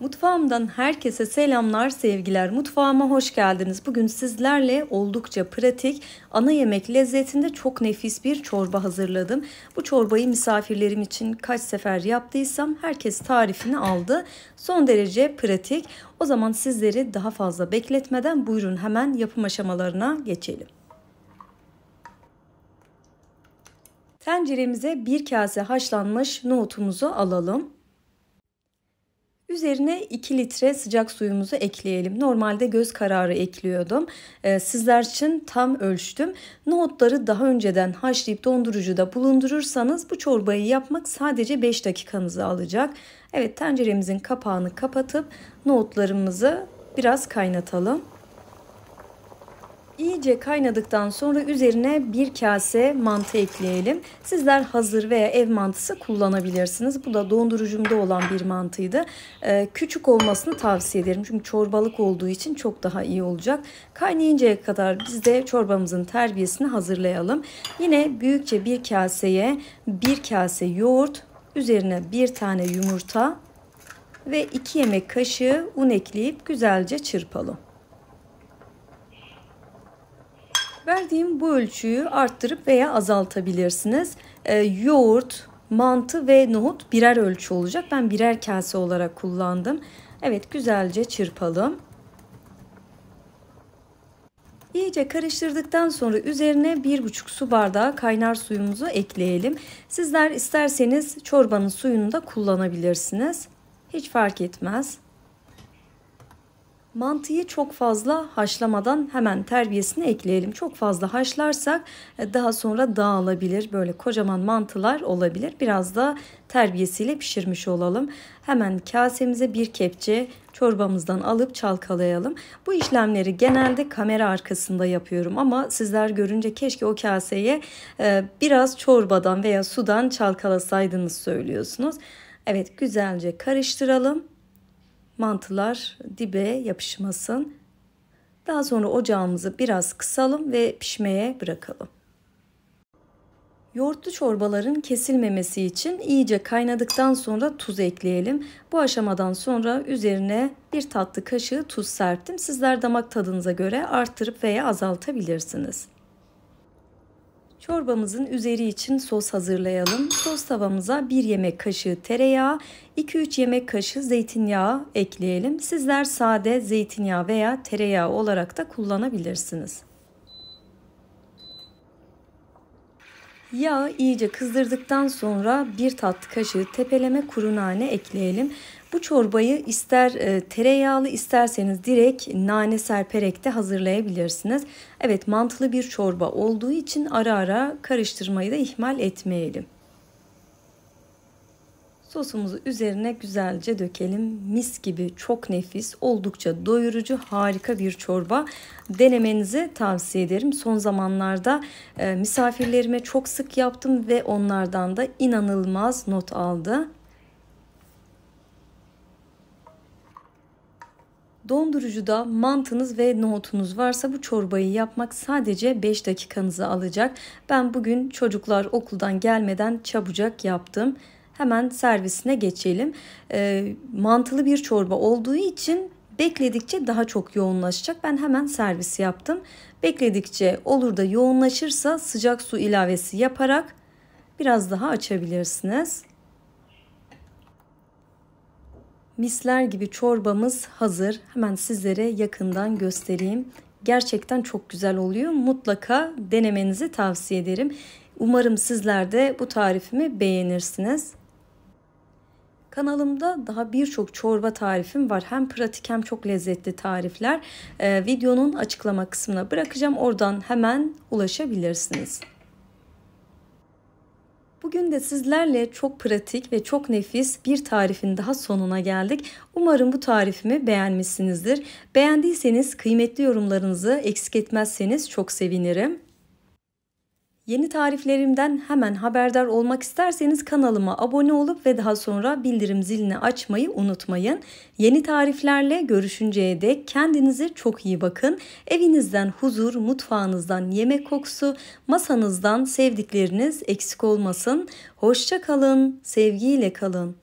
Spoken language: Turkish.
Mutfağımdan herkese selamlar, sevgiler. Mutfağıma hoş geldiniz. Bugün sizlerle oldukça pratik, ana yemek lezzetinde çok nefis bir çorba hazırladım. Bu çorbayı misafirlerim için kaç sefer yaptıysam herkes tarifini aldı. Son derece pratik. O zaman sizleri daha fazla bekletmeden buyurun hemen yapım aşamalarına geçelim. Tenceremize bir kase haşlanmış nohutumuzu alalım. Üzerine 2 litre sıcak suyumuzu ekleyelim. Normalde göz kararı ekliyordum. Ee, sizler için tam ölçtüm. Nohutları daha önceden haşlayıp dondurucuda bulundurursanız bu çorbayı yapmak sadece 5 dakikanızı alacak. Evet tenceremizin kapağını kapatıp nohutlarımızı biraz kaynatalım. İyice kaynadıktan sonra üzerine bir kase mantı ekleyelim. Sizler hazır veya ev mantısı kullanabilirsiniz. Bu da dondurucumda olan bir mantıydı. Ee, küçük olmasını tavsiye ederim. Çünkü çorbalık olduğu için çok daha iyi olacak. Kaynayıncaya kadar biz de çorbamızın terbiyesini hazırlayalım. Yine büyükçe bir kaseye bir kase yoğurt, üzerine bir tane yumurta ve 2 yemek kaşığı un ekleyip güzelce çırpalım. Verdiğim bu ölçüyü arttırıp veya azaltabilirsiniz. Ee, yoğurt, mantı ve nohut birer ölçü olacak. Ben birer kase olarak kullandım. Evet güzelce çırpalım. İyice karıştırdıktan sonra üzerine 1,5 su bardağı kaynar suyumuzu ekleyelim. Sizler isterseniz çorbanın suyunu da kullanabilirsiniz. Hiç fark etmez. Mantıyı çok fazla haşlamadan hemen terbiyesini ekleyelim. Çok fazla haşlarsak e, daha sonra dağılabilir. Böyle kocaman mantılar olabilir. Biraz da terbiyesiyle pişirmiş olalım. Hemen kasemize bir kepçe çorbamızdan alıp çalkalayalım. Bu işlemleri genelde kamera arkasında yapıyorum ama sizler görünce keşke o kaseye e, biraz çorbadan veya sudan çalkalasaydınız söylüyorsunuz. Evet güzelce karıştıralım mantılar dibe yapışmasın. Daha sonra ocağımızı biraz kısalım ve pişmeye bırakalım. Yoğurtlu çorbaların kesilmemesi için iyice kaynadıktan sonra tuz ekleyelim. Bu aşamadan sonra üzerine bir tatlı kaşığı tuz serptim. Sizler damak tadınıza göre arttırıp veya azaltabilirsiniz. Çorbamızın üzeri için sos hazırlayalım. Sos tavamıza 1 yemek kaşığı tereyağı, 2-3 yemek kaşığı zeytinyağı ekleyelim. Sizler sade zeytinyağı veya tereyağı olarak da kullanabilirsiniz. Yağı iyice kızdırdıktan sonra 1 tatlı kaşığı tepeleme kuru nane ekleyelim. Bu çorbayı ister e, tereyağlı isterseniz direkt nane serperek de hazırlayabilirsiniz. Evet mantılı bir çorba olduğu için ara ara karıştırmayı da ihmal etmeyelim. Sosumuzu üzerine güzelce dökelim. Mis gibi çok nefis, oldukça doyurucu, harika bir çorba. Denemenizi tavsiye ederim. Son zamanlarda e, misafirlerime çok sık yaptım ve onlardan da inanılmaz not aldı. Dondurucuda mantınız ve nohutunuz varsa bu çorbayı yapmak sadece 5 dakikanızı alacak. Ben bugün çocuklar okuldan gelmeden çabucak yaptım. Hemen servisine geçelim. E, mantılı bir çorba olduğu için bekledikçe daha çok yoğunlaşacak. Ben hemen servisi yaptım. Bekledikçe olur da yoğunlaşırsa sıcak su ilavesi yaparak biraz daha açabilirsiniz. Misler gibi çorbamız hazır. Hemen sizlere yakından göstereyim. Gerçekten çok güzel oluyor. Mutlaka denemenizi tavsiye ederim. Umarım sizler de bu tarifimi beğenirsiniz. Kanalımda daha birçok çorba tarifim var. Hem pratik hem çok lezzetli tarifler. Ee, videonun açıklama kısmına bırakacağım. Oradan hemen ulaşabilirsiniz. Bugün de sizlerle çok pratik ve çok nefis bir tarifin daha sonuna geldik. Umarım bu tarifimi beğenmişsinizdir. Beğendiyseniz kıymetli yorumlarınızı eksik etmezseniz çok sevinirim. Yeni tariflerimden hemen haberdar olmak isterseniz kanalıma abone olup ve daha sonra bildirim zilini açmayı unutmayın. Yeni tariflerle görüşünceye dek kendinize çok iyi bakın. Evinizden huzur, mutfağınızdan yemek kokusu, masanızdan sevdikleriniz eksik olmasın. Hoşça kalın, sevgiyle kalın.